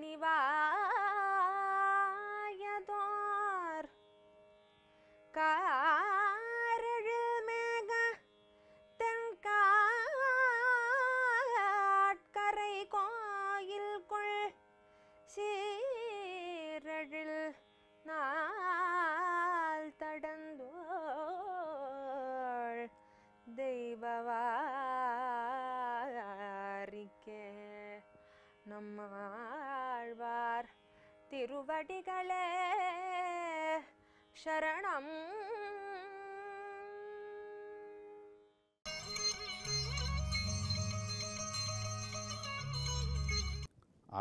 निवा திருவடிகளே சரணம்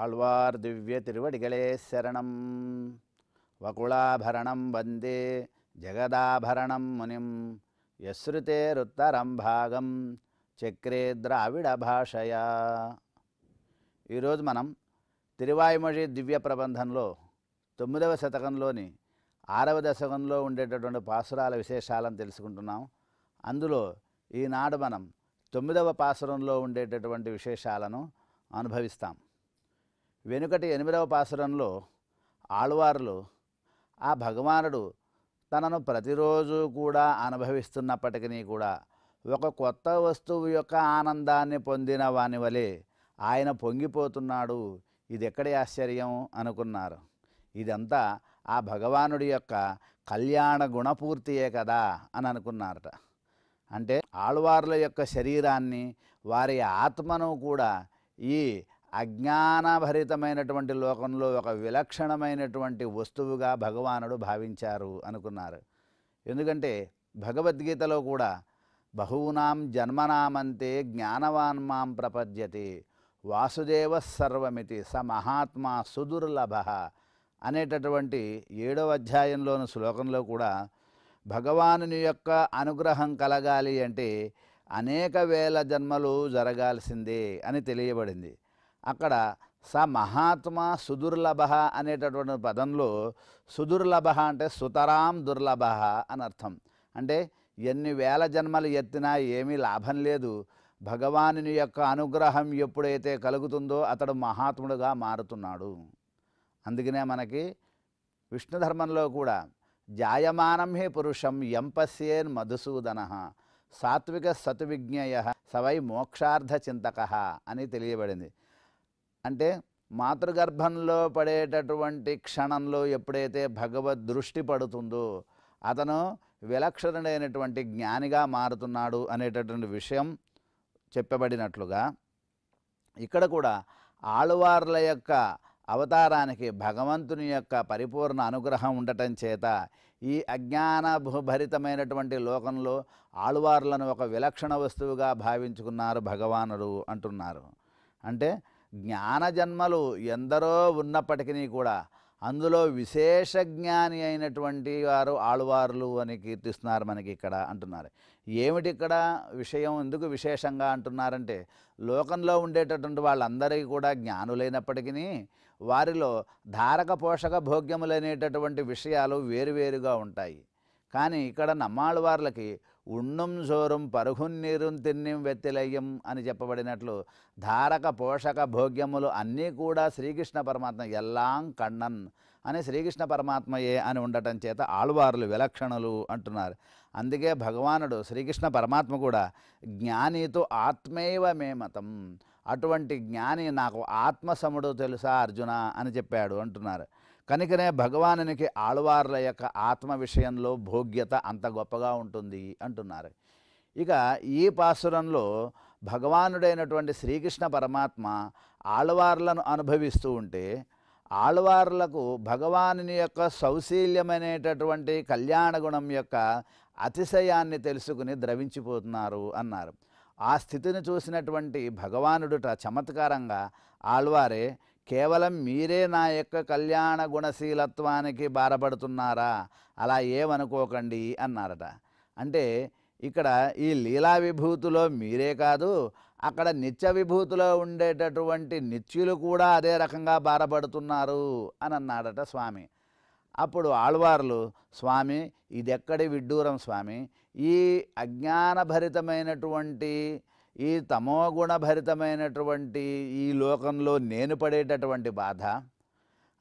ஆழ்வார் திவ்ய திருவடிகளே சரணம் வகுளாபரணம் வந்தே ஜெகதாபரணம் முனிம் యశ్రుతేరుత్తరం భాగం చక్రే ద్రావిడ భాషయా ఈరోజు మనం తిరువాయుమొഴి దివ్య ప్రబంధంలో తొమ్మిదవ శతకంలోని ఆరవ దశకంలో ఉండేటటువంటి పాసురాల విశేషాలను తెలుసుకుంటున్నాం అందులో ఈనాడు మనం తొమ్మిదవ పాసురంలో ఉండేటటువంటి విశేషాలను అనుభవిస్తాం వెనుకటి ఎనిమిదవ పాసురంలో ఆళ్వార్లు ఆ భగవానుడు తనను ప్రతిరోజు కూడా అనుభవిస్తున్నప్పటికీ కూడా ఒక కొత్త వస్తువు యొక్క ఆనందాన్ని పొందిన వాని వలె ఆయన పొంగిపోతున్నాడు ఇది ఎక్కడ ఆశ్చర్యం అనుకున్నారు ఇదంతా ఆ భగవానుడి యొక్క కళ్యాణ గుణపూర్తియే కదా అని అనుకున్నారట అంటే ఆళ్వార్ల యొక్క శరీరాన్ని వారి ఆత్మను కూడా ఈ అజ్ఞానభరితమైనటువంటి లోకంలో ఒక విలక్షణమైనటువంటి వస్తువుగా భగవానుడు భావించారు అనుకున్నారు ఎందుకంటే భగవద్గీతలో కూడా బహూనాం జన్మనామంతే జ్ఞానవాన్మాం ప్రపద్యతే వాసుదేవ సర్వమితి స మహాత్మా సుదుర్లభ అనేటటువంటి ఏడవ అధ్యాయంలోని శ్లోకంలో కూడా భగవాను యొక్క అనుగ్రహం కలగాలి అంటే అనేక వేల జన్మలు జరగాల్సిందే అని తెలియబడింది అక్కడ స మహాత్మ సుదుర్లభ అనేటటువంటి పదంలో సుదుర్లభ అంటే సుతరాం దుర్లభ అని అర్థం అంటే ఎన్ని వేల జన్మలు ఎత్తినా ఏమీ లాభం లేదు భగవానుని యొక్క అనుగ్రహం ఎప్పుడైతే కలుగుతుందో అతడు మహాత్ముడుగా మారుతున్నాడు అందుకనే మనకి విష్ణుధర్మంలో కూడా జాయమానం హే పురుషం ఎంపస్యేన్ మధుసూదన సాత్విక సతువిజ్ఞేయ సవై మోక్షార్థ చింతక అని తెలియబడింది అంటే మాతృగర్భంలో పడేటటువంటి క్షణంలో ఎప్పుడైతే భగవద్ దృష్టి పడుతుందో అతను విలక్షణుడైనటువంటి జ్ఞానిగా మారుతున్నాడు అనేటటువంటి విషయం చెప్పబడినట్లుగా ఇక్కడ కూడా ఆళ్వార్ల యొక్క అవతారానికి భగవంతుని యొక్క పరిపూర్ణ అనుగ్రహం ఉండటం చేత ఈ అజ్ఞాన భరితమైనటువంటి లోకంలో ఆళ్వార్లను ఒక విలక్షణ వస్తువుగా భావించుకున్నారు భగవానుడు అంటున్నారు అంటే జ్ఞాన జన్మలు ఎందరో ఉన్నప్పటికీ కూడా అందులో విశేష జ్ఞాని అయినటువంటి వారు ఆళ్వార్లు అని కీర్తిస్తున్నారు మనకి ఇక్కడ అంటున్నారు ఏమిటి ఇక్కడ విషయం ఎందుకు విశేషంగా అంటున్నారంటే లోకంలో ఉండేటటువంటి వాళ్ళందరికీ కూడా జ్ఞానులైనప్పటికీ వారిలో ధారక పోషక భోగ్యములనేటటువంటి విషయాలు వేరువేరుగా ఉంటాయి కానీ ఇక్కడ నమ్మాళ్ళవార్లకి ఉన్నం సోరం పరుగున్నీరుం తిన్నిం వెత్తిలయ్యం అని చెప్పబడినట్లు ధారక పోషక భోగ్యములు అన్నీ కూడా శ్రీకృష్ణ పరమాత్మ ఎల్లాం కన్నన్ అని శ్రీకృష్ణ పరమాత్మయే అని ఉండటం చేత ఆళ్వార్లు విలక్షణులు అంటున్నారు అందుకే భగవానుడు శ్రీకృష్ణ పరమాత్మ కూడా జ్ఞానితో ఆత్మేవ మతం అటువంటి జ్ఞాని నాకు ఆత్మసముడు తెలుసా అర్జున అని చెప్పాడు అంటున్నారు కనుకనే భగవానునికి ఆళ్వార్ల యొక్క ఆత్మ విషయంలో భోగ్యత అంత గొప్పగా ఉంటుంది అంటున్నారు ఇక ఈ పాసురంలో భగవానుడైనటువంటి శ్రీకృష్ణ పరమాత్మ ఆళ్వార్లను అనుభవిస్తూ ఉంటే ఆళ్వార్లకు భగవానుని యొక్క సౌశీల్యమనేటటువంటి కళ్యాణ గుణం యొక్క అతిశయాన్ని తెలుసుకుని ద్రవించిపోతున్నారు అన్నారు ఆ స్థితిని చూసినటువంటి భగవానుడుట చమత్కారంగా ఆళ్వారే కేవలం మీరే నా యొక్క కళ్యాణ గుణశీలత్వానికి బారపడుతున్నారా అలా ఏమనుకోకండి అన్నారట అంటే ఇక్కడ ఈ లీలా విభూతిలో మీరే కాదు అక్కడ నిత్య విభూతిలో ఉండేటటువంటి నిత్యులు కూడా అదే రకంగా బారపడుతున్నారు అని అన్నాడట స్వామి అప్పుడు ఆళ్వార్లు స్వామి ఇది ఎక్కడి విడ్డూరం స్వామి ఈ అజ్ఞానభరితమైనటువంటి ఈ తమోగుణభరితమైనటువంటి ఈ లోకంలో నేను పడేటటువంటి బాధ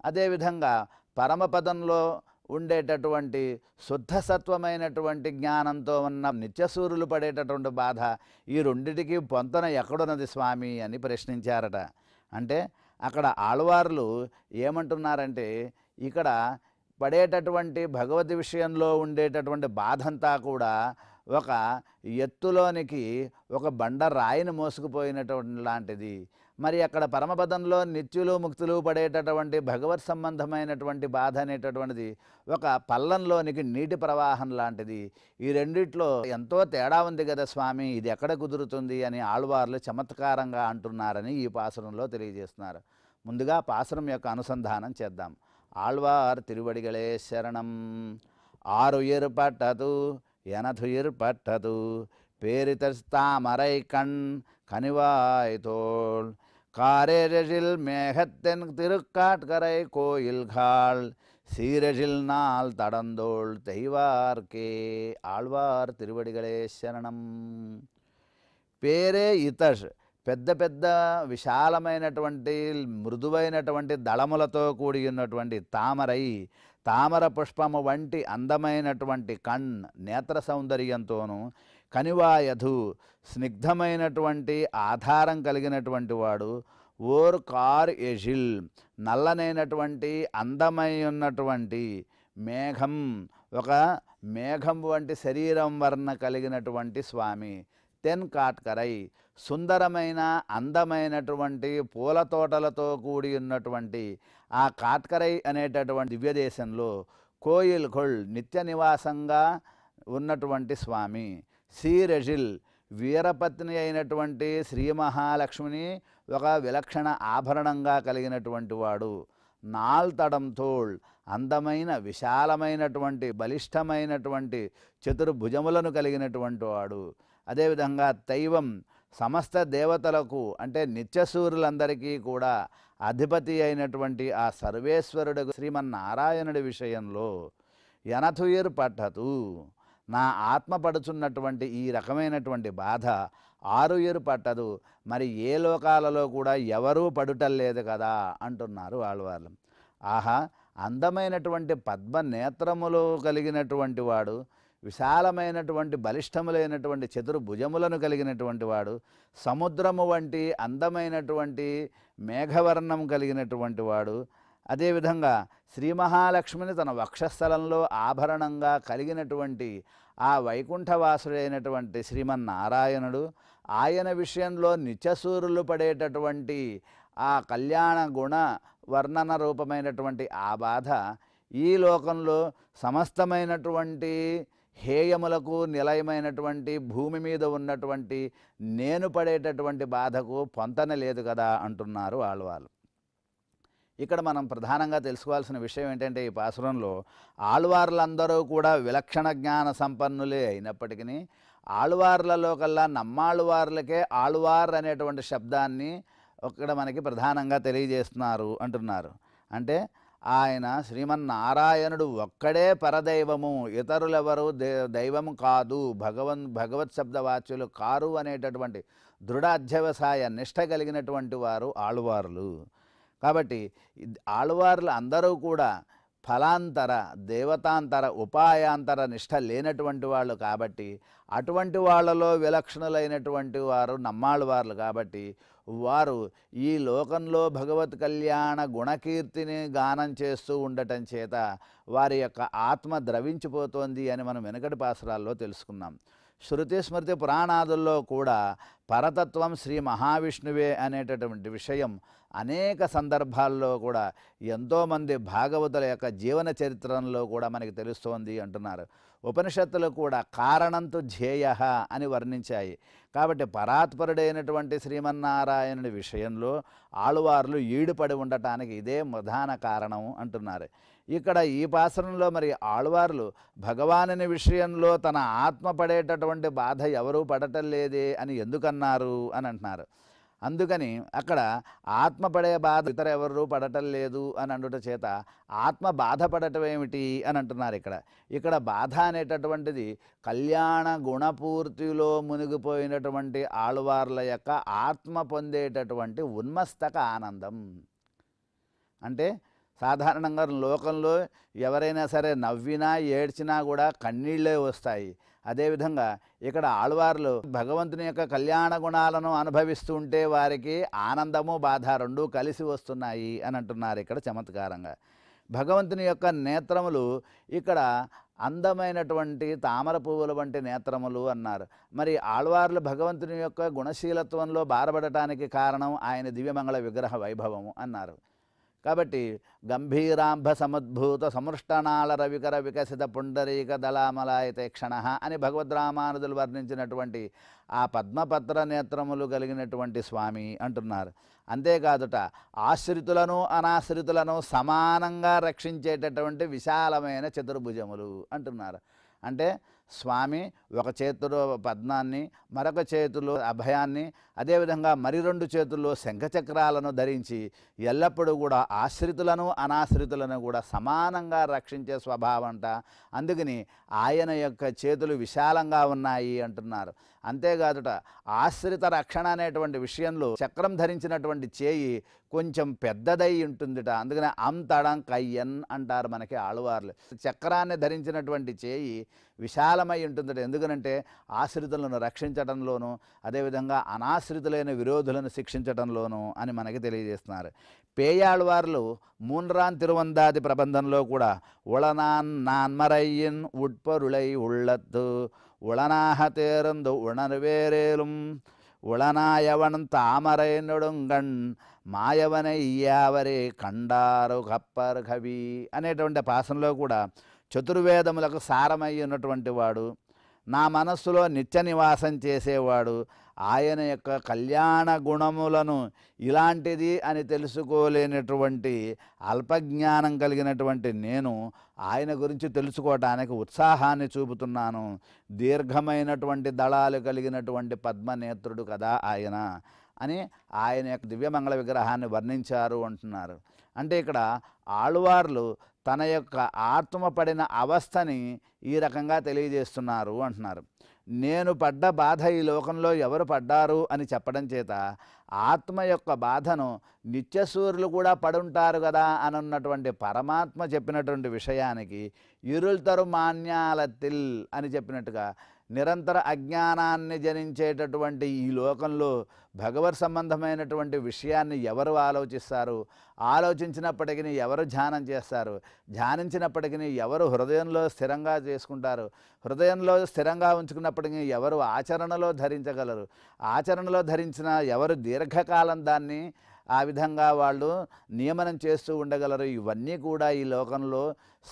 అదేవిధంగా పరమపదంలో ఉండేటటువంటి శుద్ధసత్వమైనటువంటి జ్ఞానంతో ఉన్న నిత్యసూరులు పడేటటువంటి బాధ ఈ రెండింటికి పొంతన ఎక్కడున్నది స్వామి అని ప్రశ్నించారట అంటే అక్కడ ఆళ్వార్లు ఏమంటున్నారంటే ఇక్కడ పడేటటువంటి భగవద్ విషయంలో ఉండేటటువంటి బాధంతా కూడా ఒక ఎత్తులోనికి ఒక బండ రాయిని మోసుకుపోయినటువంటి లాంటిది మరి అక్కడ పరమపదంలో నిత్యులు ముక్తులు పడేటటువంటి భగవత్ సంబంధమైనటువంటి బాధ అనేటటువంటిది ఒక పల్లంలోనికి నీటి ప్రవాహం లాంటిది ఈ రెండిట్లో ఎంతో తేడా ఉంది కదా స్వామి ఇది ఎక్కడ కుదురుతుంది అని ఆళ్వార్లు చమత్కారంగా అంటున్నారని ఈ పాసురంలో తెలియజేస్తున్నారు ముందుగా పాసురం యొక్క అనుసంధానం చేద్దాం ఆళ్వార్ తిరువడిగలే శరణం ఆరు పట్టదు எனதுயிர் பட்டது பேரிதஸ்தாமரை கண் கனிவாய் தோல் காரேரழில் மேகத்தென் திருக்காட்கரை கோயில்கால் சீரழில் நாள் தடந்தோள் தெய்வார்க்கே ஆழ்வார் திருவடிகளே శరణం పేరే ఇతష్ పెద్ద పెద్ద విశాలమైనటువంటి మృదువైనటువంటి దళములతో కూడి ఉన్నటువంటి తామరై తామర పుష్పము వంటి అందమైనటువంటి కణ్ నేత్ర సౌందర్యంతోనూ కనివాయధు స్నిగ్ధమైనటువంటి ఆధారం కలిగినటువంటి వాడు ఓర్ కార్ ఎజిల్ నల్లనైనటువంటి అందమై ఉన్నటువంటి మేఘం ఒక మేఘం వంటి శరీరం వర్ణ కలిగినటువంటి స్వామి తెన్ కాట్కరై సుందరమైన అందమైనటువంటి పూల తోటలతో కూడి ఉన్నటువంటి ఆ కాత్కరై అనేటటువంటి దివ్యదేశంలో కోయిల్ ఘొళ్ నిత్య నివాసంగా ఉన్నటువంటి స్వామి రెజిల్ వీరపత్ని అయినటువంటి శ్రీ మహాలక్ష్మిని ఒక విలక్షణ ఆభరణంగా కలిగినటువంటి వాడు నాల్తడంతోళ్ అందమైన విశాలమైనటువంటి బలిష్టమైనటువంటి చతుర్భుజములను కలిగినటువంటి వాడు అదేవిధంగా దైవం సమస్త దేవతలకు అంటే నిత్యసూరులందరికీ కూడా అధిపతి అయినటువంటి ఆ సర్వేశ్వరుడు శ్రీమన్నారాయణుడి విషయంలో ఎనథుయర్ పట్టదు నా ఆత్మ పడుచున్నటువంటి ఈ రకమైనటువంటి బాధ ఆరు పట్టదు మరి ఏ లోకాలలో కూడా ఎవరూ లేదు కదా అంటున్నారు వాళ్ళు ఆహా అందమైనటువంటి పద్మ నేత్రములు కలిగినటువంటి వాడు విశాలమైనటువంటి బలిష్టములైనటువంటి చతుర్భుజములను కలిగినటువంటి వాడు సముద్రము వంటి అందమైనటువంటి మేఘవర్ణం కలిగినటువంటి వాడు అదేవిధంగా శ్రీ మహాలక్ష్మిని తన వక్షస్థలంలో ఆభరణంగా కలిగినటువంటి ఆ వైకుంఠవాసుడైనటువంటి శ్రీమన్నారాయణుడు ఆయన విషయంలో నిత్యసూరులు పడేటటువంటి ఆ కళ్యాణ గుణ వర్ణన రూపమైనటువంటి ఆ బాధ ఈ లోకంలో సమస్తమైనటువంటి హేయములకు నిలయమైనటువంటి భూమి మీద ఉన్నటువంటి నేను పడేటటువంటి బాధకు పొంతన లేదు కదా అంటున్నారు వాళ్ళు వాళ్ళు ఇక్కడ మనం ప్రధానంగా తెలుసుకోవాల్సిన విషయం ఏంటంటే ఈ పాసురంలో ఆళ్వార్లందరూ కూడా విలక్షణ జ్ఞాన సంపన్నులే అయినప్పటికీ ఆళ్వార్లలో కల్లా నమ్మాళ్ళవార్లకే ఆళ్వార్ అనేటువంటి శబ్దాన్ని ఇక్కడ మనకి ప్రధానంగా తెలియజేస్తున్నారు అంటున్నారు అంటే ఆయన శ్రీమన్నారాయణుడు ఒక్కడే పరదైవము ఇతరులెవరు దైవము కాదు భగవన్ భగవత్ శబ్దవాచ్యులు కారు అనేటటువంటి దృఢ అధ్యవసాయ నిష్ట కలిగినటువంటి వారు ఆళ్వార్లు కాబట్టి ఆళ్వార్లు అందరూ కూడా ఫలాంతర దేవతాంతర ఉపాయాంతర నిష్ట లేనటువంటి వాళ్ళు కాబట్టి అటువంటి వాళ్ళలో విలక్షణులైనటువంటి వారు నమ్మాళ్ళవార్లు కాబట్టి వారు ఈ లోకంలో భగవత్ కళ్యాణ గుణకీర్తిని గానం చేస్తూ ఉండటం చేత వారి యొక్క ఆత్మ ద్రవించిపోతోంది అని మనం వెనకటి పాసురాల్లో తెలుసుకున్నాం శృతి స్మృతి పురాణాదుల్లో కూడా పరతత్వం శ్రీ మహావిష్ణువే అనేటటువంటి విషయం అనేక సందర్భాల్లో కూడా ఎంతోమంది భాగవతుల యొక్క జీవన చరిత్రలో కూడా మనకి తెలుస్తోంది అంటున్నారు ఉపనిషత్తులు కూడా కారణంతో ధ్యేయ అని వర్ణించాయి కాబట్టి పరాత్పరుడైనటువంటి శ్రీమన్నారాయణుడి విషయంలో ఆళ్వార్లు ఈడుపడి ఉండటానికి ఇదే ప్రధాన కారణం అంటున్నారు ఇక్కడ ఈ పాసనంలో మరి ఆళ్వార్లు భగవానుని విషయంలో తన ఆత్మ పడేటటువంటి బాధ ఎవరూ పడటం లేదే అని ఎందుకన్నారు అని అంటున్నారు అందుకని అక్కడ ఆత్మ పడే బాధ ఇతర ఎవరు పడటం లేదు అని అండుట చేత ఆత్మ బాధపడటం ఏమిటి అని అంటున్నారు ఇక్కడ ఇక్కడ బాధ అనేటటువంటిది కళ్యాణ గుణపూర్తిలో మునిగిపోయినటువంటి ఆళ్వార్ల యొక్క ఆత్మ పొందేటటువంటి ఉన్మస్తక ఆనందం అంటే సాధారణంగా లోకంలో ఎవరైనా సరే నవ్వినా ఏడ్చినా కూడా కన్నీళ్ళే వస్తాయి అదేవిధంగా ఇక్కడ ఆళ్వార్లు భగవంతుని యొక్క కళ్యాణ గుణాలను అనుభవిస్తూ ఉంటే వారికి ఆనందము బాధ రెండూ కలిసి వస్తున్నాయి అని అంటున్నారు ఇక్కడ చమత్కారంగా భగవంతుని యొక్క నేత్రములు ఇక్కడ అందమైనటువంటి తామర పువ్వుల వంటి నేత్రములు అన్నారు మరి ఆళ్వార్లు భగవంతుని యొక్క గుణశీలత్వంలో బారబడటానికి కారణం ఆయన దివ్యమంగళ విగ్రహ వైభవము అన్నారు కాబట్టి గంభీరాంభ సముద్భూత సమృష్టనాల రవికర వికసిత పుండరీక దళామలాయతే క్షణ అని భగవద్ రామానుజులు వర్ణించినటువంటి ఆ పద్మపత్ర నేత్రములు కలిగినటువంటి స్వామి అంటున్నారు అంతేకాదుట ఆశ్రితులను అనాశ్రితులను సమానంగా రక్షించేటటువంటి విశాలమైన చతుర్భుజములు అంటున్నారు అంటే స్వామి ఒక చేతిలో పద్మాన్ని మరొక చేతిలో అభయాన్ని అదేవిధంగా మరి రెండు చేతుల్లో శంఖచక్రాలను ధరించి ఎల్లప్పుడూ కూడా ఆశ్రితులను అనాశ్రితులను కూడా సమానంగా రక్షించే స్వభావం అంట అందుకని ఆయన యొక్క చేతులు విశాలంగా ఉన్నాయి అంటున్నారు అంతేకాదుట ఆశ్రిత రక్షణ అనేటువంటి విషయంలో చక్రం ధరించినటువంటి చేయి కొంచెం పెద్దదై ఉంటుందిట అందుకనే అంతడం కయ్యన్ అంటారు మనకి ఆళ్వార్లు చక్రాన్ని ధరించినటువంటి చేయి విశాలమై ఉంటుందిట ఎందుకనంటే ఆశ్రితులను రక్షించడంలోను అదేవిధంగా అనాశ్రితులైన విరోధులను శిక్షించడంలోను అని మనకి తెలియజేస్తున్నారు పేయాళ్వార్లు మూన్రాన్ తిరువందాది ప్రబంధంలో కూడా ఉళనాన్ నాన్మరయ్యన్ ఉట్పరులై ఉళ్ళత్తు உளனாக தேர்ந்து உணர்வேரேலும் உளனாயவன் தாமரை நொடுங்கண் మాయవనై యావరే కండారు గప్పర్ కవి అనేటువంటి పాసంలో కూడా చతుర్వేదములకు సారమయ్యున్నటువంటి ఉన్నటువంటి వాడు నా మనస్సులో నిత్య నివాసం చేసేవాడు ఆయన యొక్క కళ్యాణ గుణములను ఇలాంటిది అని తెలుసుకోలేనటువంటి అల్పజ్ఞానం కలిగినటువంటి నేను ఆయన గురించి తెలుసుకోవటానికి ఉత్సాహాన్ని చూపుతున్నాను దీర్ఘమైనటువంటి దళాలు కలిగినటువంటి పద్మనేత్రుడు కదా ఆయన అని ఆయన యొక్క దివ్యమంగళ విగ్రహాన్ని వర్ణించారు అంటున్నారు అంటే ఇక్కడ ఆళ్వార్లు తన యొక్క ఆత్మ పడిన అవస్థని ఈ రకంగా తెలియజేస్తున్నారు అంటున్నారు నేను పడ్డ బాధ ఈ లోకంలో ఎవరు పడ్డారు అని చెప్పడం చేత ఆత్మ యొక్క బాధను నిత్యసూర్యులు కూడా పడుంటారు కదా అనున్నటువంటి పరమాత్మ చెప్పినటువంటి విషయానికి ఇరుల్తరు మాన్యాల తిల్ అని చెప్పినట్టుగా నిరంతర అజ్ఞానాన్ని జనించేటటువంటి ఈ లోకంలో భగవత్ సంబంధమైనటువంటి విషయాన్ని ఎవరు ఆలోచిస్తారు ఆలోచించినప్పటికీ ఎవరు ధ్యానం చేస్తారు ధ్యానించినప్పటికీ ఎవరు హృదయంలో స్థిరంగా చేసుకుంటారు హృదయంలో స్థిరంగా ఉంచుకున్నప్పటికీ ఎవరు ఆచరణలో ధరించగలరు ఆచరణలో ధరించిన ఎవరు దీర్ఘకాలం దాన్ని ఆ విధంగా వాళ్ళు నియమనం చేస్తూ ఉండగలరు ఇవన్నీ కూడా ఈ లోకంలో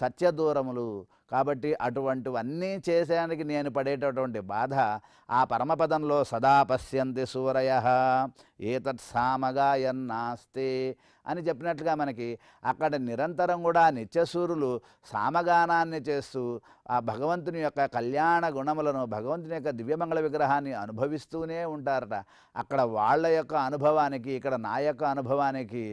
సత్యదూరములు కాబట్టి అటువంటివన్నీ చేసేందుకు నేను పడేటటువంటి బాధ ఆ పరమపదంలో సదా పశ్యంతి సూరయ ఏతత్ ఎన్నాస్తి అని చెప్పినట్లుగా మనకి అక్కడ నిరంతరం కూడా నిత్యసూరులు సామగానాన్ని చేస్తూ ఆ భగవంతుని యొక్క కళ్యాణ గుణములను భగవంతుని యొక్క దివ్యమంగళ విగ్రహాన్ని అనుభవిస్తూనే ఉంటారట అక్కడ వాళ్ళ యొక్క అనుభవానికి ఇక్కడ నా యొక్క అనుభవానికి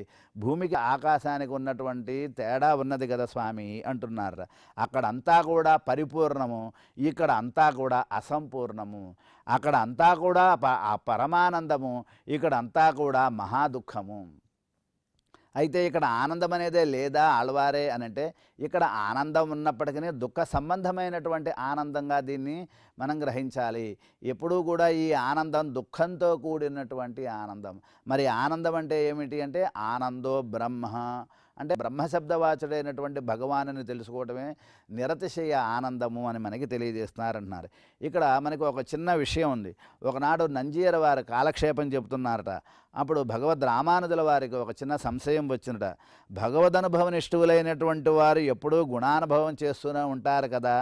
భూమికి ఆకాశానికి ఉన్నటువంటి తేడా ఉన్నది కదా స్వామి అంటున్నారు అక్కడ అంత అంతా కూడా పరిపూర్ణము ఇక్కడ అంతా కూడా అసంపూర్ణము అక్కడ అంతా కూడా ఆ పరమానందము ఇక్కడ అంతా కూడా మహాదుఖము అయితే ఇక్కడ ఆనందం అనేదే లేదా ఆళ్వారే అని అంటే ఇక్కడ ఆనందం ఉన్నప్పటికీ దుఃఖ సంబంధమైనటువంటి ఆనందంగా దీన్ని మనం గ్రహించాలి ఎప్పుడూ కూడా ఈ ఆనందం దుఃఖంతో కూడినటువంటి ఆనందం మరి ఆనందం అంటే ఏమిటి అంటే ఆనందో బ్రహ్మ అంటే బ్రహ్మశబ్దవాచుడైనటువంటి భగవాను తెలుసుకోవడమే నిరతిశయ ఆనందము అని మనకి తెలియజేస్తున్నారంటున్నారు ఇక్కడ మనకు ఒక చిన్న విషయం ఉంది ఒకనాడు నంజీర వారు కాలక్షేపం చెబుతున్నారట అప్పుడు భగవద్ రామానుజుల వారికి ఒక చిన్న సంశయం వచ్చినట భగవద్ అనుభవ నిష్ఠువులైనటువంటి వారు ఎప్పుడూ గుణానుభవం చేస్తూనే ఉంటారు కదా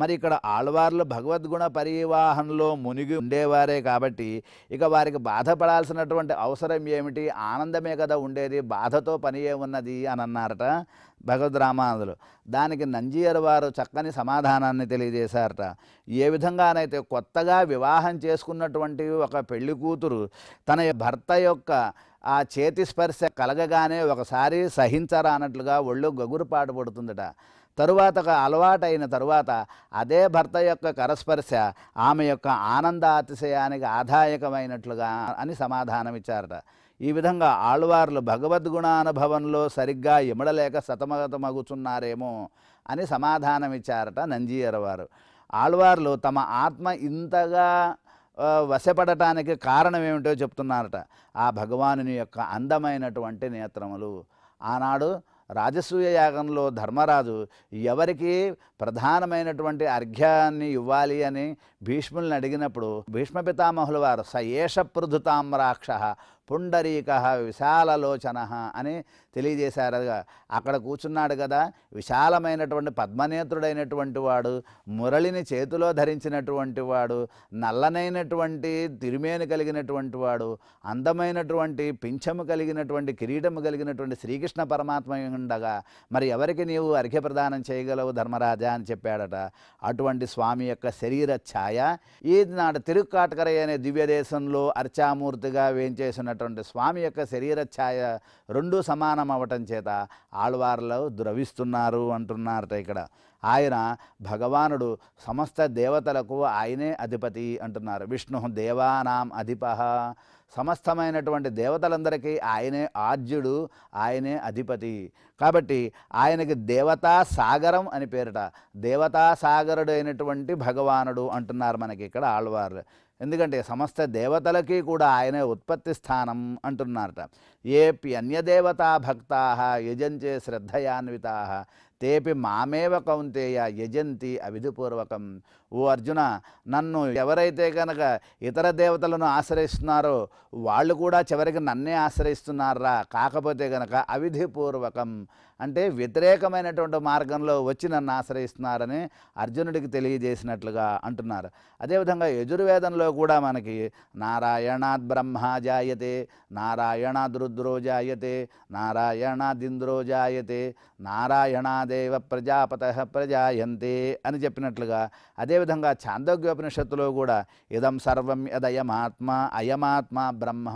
మరి ఇక్కడ ఆళ్వార్లు భగవద్గుణ పరివాహంలో మునిగి ఉండేవారే కాబట్టి ఇక వారికి బాధపడాల్సినటువంటి అవసరం ఏమిటి ఆనందమే కదా ఉండేది బాధతో పని ఏమున్నది అని అన్నారట భగవద్ రామానందులు దానికి నంజీయర్ వారు చక్కని సమాధానాన్ని తెలియజేశారట ఏ విధంగానైతే కొత్తగా వివాహం చేసుకున్నటువంటి ఒక పెళ్లి కూతురు తన భర్త యొక్క ఆ చేతి స్పర్శ కలగగానే ఒకసారి సహించరా అన్నట్లుగా ఒళ్ళు పాటు పడుతుందట తరువాత అలవాటైన తరువాత అదే భర్త యొక్క కరస్పర్శ ఆమె యొక్క ఆనంద అతిశయానికి ఆదాయకమైనట్లుగా అని సమాధానం ఇచ్చారట ఈ విధంగా ఆళ్వార్లు భగవద్గుణానుభవంలో సరిగ్గా ఇమడలేక సతమతమగుచున్నారేమో అని సమాధానమిచ్చారట నంజీయరవారు ఆళ్వార్లు తమ ఆత్మ ఇంతగా వశపడటానికి కారణం ఏమిటో చెప్తున్నారట ఆ భగవాను యొక్క అందమైనటువంటి నేత్రములు ఆనాడు రాజసూయ యాగంలో ధర్మరాజు ఎవరికి ప్రధానమైనటువంటి అర్ఘ్యాన్ని ఇవ్వాలి అని భీష్ముల్ని అడిగినప్పుడు భీష్మ పితామహుల వారు సయేష పృథుతామ్రాక్ష పుండరీక విశాలలోచన అని తెలియజేశారు అక్కడ కూర్చున్నాడు కదా విశాలమైనటువంటి పద్మనేత్రుడైనటువంటి వాడు మురళిని చేతిలో ధరించినటువంటి వాడు నల్లనైనటువంటి తిరుమేను కలిగినటువంటి వాడు అందమైనటువంటి పింఛము కలిగినటువంటి కిరీటము కలిగినటువంటి శ్రీకృష్ణ పరమాత్మ ఉండగా మరి ఎవరికి నీవు అర్ఘ్యప్రదానం ప్రదానం చేయగలవు ధర్మరాజా అని చెప్పాడట అటువంటి స్వామి యొక్క శరీర ఛాయ ఈనాడు తిరుక్కాటకరయ్య అనే దివ్యదేశంలో అర్చామూర్తిగా వేయించేసిన ఉన్నటువంటి స్వామి యొక్క శరీర ఛాయ రెండు సమానం అవటం చేత ఆళ్వార్లు ద్రవిస్తున్నారు అంటున్నారట ఇక్కడ ఆయన భగవానుడు సమస్త దేవతలకు ఆయనే అధిపతి అంటున్నారు విష్ణు దేవానాం అధిప సమస్తమైనటువంటి దేవతలందరికీ ఆయనే ఆర్జుడు ఆయనే అధిపతి కాబట్టి ఆయనకి దేవతా సాగరం అని పేరిట దేవతా సాగరుడైనటువంటి భగవానుడు అంటున్నారు మనకి ఇక్కడ ఆళ్వార్లు ఎందుకంటే సమస్త దేవతలకి కూడా ఆయనే ఉత్పత్తి స్థానం అంటున్నారట ఏపి అన్యదేవతా భక్తా యజంచే శ్రద్ధయాన్విత తేపి మామేవ కౌంతేయ యజంతి అవిధిపూర్వకం ఓ అర్జున నన్ను ఎవరైతే కనుక ఇతర దేవతలను ఆశ్రయిస్తున్నారో వాళ్ళు కూడా చివరికి నన్నే ఆశ్రయిస్తున్నారా కాకపోతే కనుక అవిధిపూర్వకం అంటే వ్యతిరేకమైనటువంటి మార్గంలో వచ్చి నన్ను ఆశ్రయిస్తున్నారని అర్జునుడికి తెలియజేసినట్లుగా అంటున్నారు అదేవిధంగా యజుర్వేదంలో కూడా మనకి నారాయణాద్ బ్రహ్మ జాయతే నారాయణాద్ రుద్రో జాయతే నారాయణాదింద్రో జాయతే నారాయణాదేవ ప్రజాపత ప్రజాయంతే అని చెప్పినట్లుగా అదేవిధంగా చాందోగ్యోపనిషత్తులో కూడా ఇదం సర్వం యదయమాత్మ అయమాత్మ బ్రహ్మ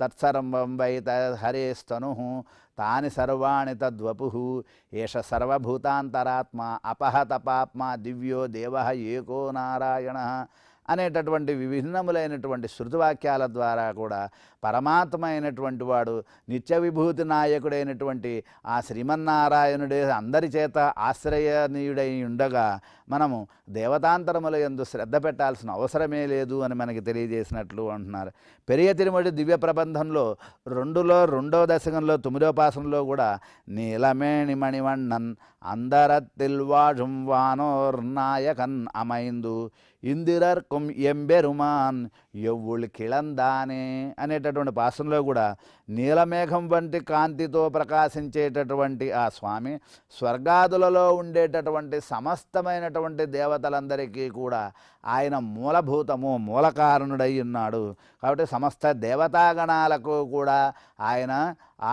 తత్సర్వం హరే స్తను तानि सर्वाणि तद्वपुः एष सर्वभूतान्तरात्मा अपहतपाप्मा दिव्यो देवः एको नारायणः అనేటటువంటి విభిన్నములైనటువంటి శృతివాక్యాల ద్వారా కూడా పరమాత్మ అయినటువంటి వాడు నిత్య విభూతి నాయకుడైనటువంటి ఆ శ్రీమన్నారాయణుడే అందరి చేత ఆశ్రయనీయుడై ఉండగా మనము దేవతాంతరముల ఎందు శ్రద్ధ పెట్టాల్సిన అవసరమే లేదు అని మనకి తెలియజేసినట్లు అంటున్నారు పెరియ తిరుమడి దివ్య ప్రబంధంలో రెండులో రెండో దశకంలో తొమ్మిదో పాసంలో కూడా నీలమేణి మణివణ్ణన్ అందరత్తిల్వాజుం వానోర్నాయకన్ అమైందు ఇందిరర్కుం ఎంబెరుమాన్ ఎవ్వుళ్ళు కిళందానే అనేటటువంటి భాషలో కూడా నీలమేఘం వంటి కాంతితో ప్రకాశించేటటువంటి ఆ స్వామి స్వర్గాదులలో ఉండేటటువంటి సమస్తమైనటువంటి దేవతలందరికీ కూడా ఆయన మూలభూతము మూలకారణుడై ఉన్నాడు కాబట్టి సమస్త దేవతాగణాలకు కూడా ఆయన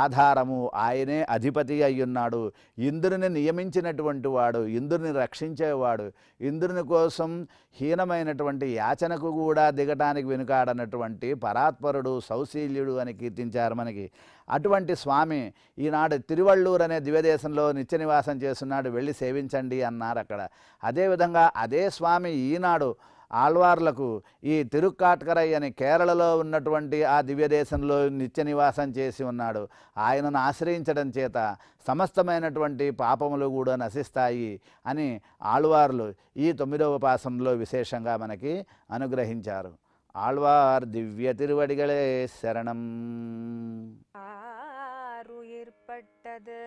ఆధారము ఆయనే అధిపతి అయ్యున్నాడు ఇంద్రుని నియమించినటువంటి వాడు ఇంద్రుని రక్షించేవాడు ఇంద్రుని కోసం హీనమైనటువంటి యాచనకు కూడా దిగటానికి వెనుకాడనటువంటి పరాత్పరుడు సౌశీల్యుడు అని కీర్తించారు మనకి అటువంటి స్వామి ఈనాడు తిరువళ్ళూరు అనే దివ్యదేశంలో నిత్య నివాసం చేస్తున్నాడు వెళ్ళి సేవించండి అన్నారు అక్కడ అదేవిధంగా అదే స్వామి ఈనాడు ఆళ్వార్లకు ఈ తిరుక్కాట్కరయ్య అని కేరళలో ఉన్నటువంటి ఆ దివ్యదేశంలో నిత్య నివాసం చేసి ఉన్నాడు ఆయనను ఆశ్రయించడం చేత సమస్తమైనటువంటి పాపములు కూడా నశిస్తాయి అని ఆళ్వార్లు ఈ తొమ్మిదవ పాసంలో విశేషంగా మనకి అనుగ్రహించారు ஆழ்வார் திவ்ய திருவடிகளே சரணம் ஆறுயிர்பட்டது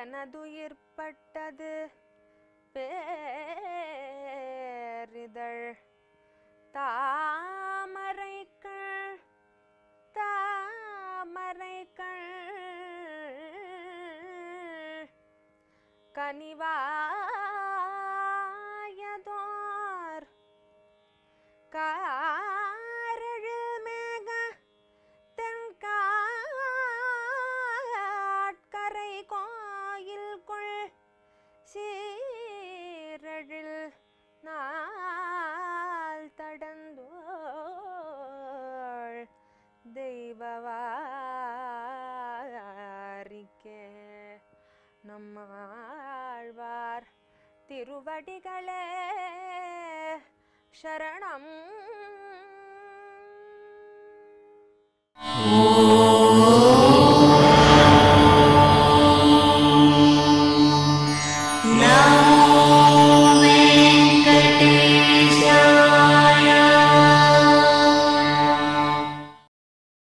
எனதுயிர்பட்டது பேரிதழ் தாமரைக்கள் தாமரைக்கள் கனிவா காரழில் மேக தென்காட்கரை கோயில் கொள் சீரழில் நாள் தடந்தோள் தெய்வவாரிக்கே நம்ம ஆழ்வார் திருவடிகளே शरणम्